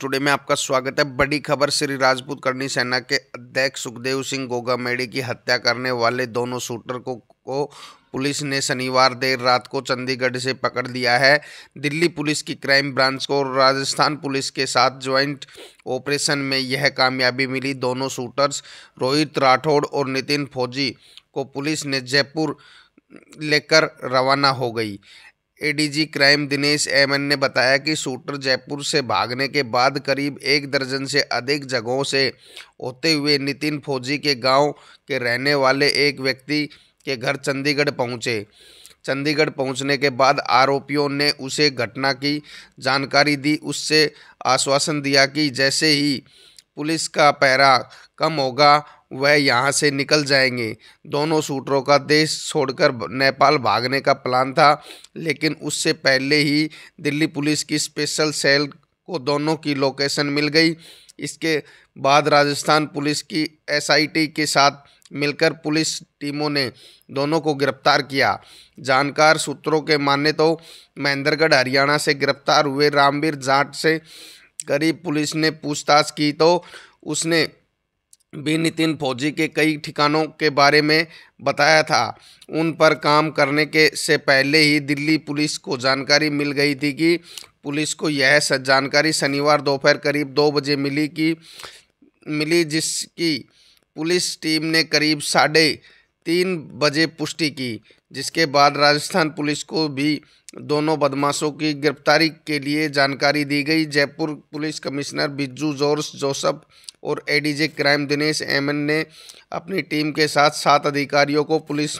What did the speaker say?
today में आपका स्वागत है बड़ी खबर श्री राजपूत करनी सेना के अध्यक्ष सुखदेव सिंह गोगा मेडी की हत्या करने वाले दोनों शूटर को, को पुलिस ने शनिवार देर रात को चंडीगढ़ से पकड़ लिया है दिल्ली पुलिस की क्राइम ब्रांच को राजस्थान पुलिस के साथ ज्वाइंट ऑपरेशन में यह कामयाबी मिली दोनों शूटर्स रोहित राठौड़ और नितिन फौजी को पुलिस ने जयपुर लेकर रवाना हो गई एडीजी क्राइम दिनेश एमएन ने बताया कि शूटर जयपुर से भागने के बाद करीब एक दर्जन से अधिक जगहों से होते हुए नितिन फौजी के गांव के रहने वाले एक व्यक्ति के घर चंडीगढ़ पहुंचे चंडीगढ़ पहुंचने के बाद आरोपियों ने उसे घटना की जानकारी दी उससे आश्वासन दिया कि जैसे ही पुलिस का पहरा कम होगा वह यहाँ से निकल जाएंगे दोनों शूटरों का देश छोड़कर नेपाल भागने का प्लान था लेकिन उससे पहले ही दिल्ली पुलिस की स्पेशल सेल को दोनों की लोकेशन मिल गई इसके बाद राजस्थान पुलिस की एसआईटी के साथ मिलकर पुलिस टीमों ने दोनों को गिरफ्तार किया जानकार सूत्रों के माने तो महेंद्रगढ़ हरियाणा से गिरफ्तार हुए रामवीर जाट से करीब पुलिस ने पूछताछ की तो उसने भी नितिन फौजी के कई ठिकानों के बारे में बताया था उन पर काम करने के से पहले ही दिल्ली पुलिस को जानकारी मिल गई थी कि पुलिस को यह जानकारी शनिवार दोपहर करीब दो बजे मिली कि मिली जिसकी पुलिस टीम ने करीब साढ़े तीन बजे पुष्टि की जिसके बाद राजस्थान पुलिस को भी दोनों बदमाशों की गिरफ्तारी के लिए जानकारी दी गई जयपुर पुलिस कमिश्नर बिज्जू जोर्स जोसफ और एडीजे क्राइम दिनेश एमएन ने अपनी टीम के साथ सात अधिकारियों को पुलिस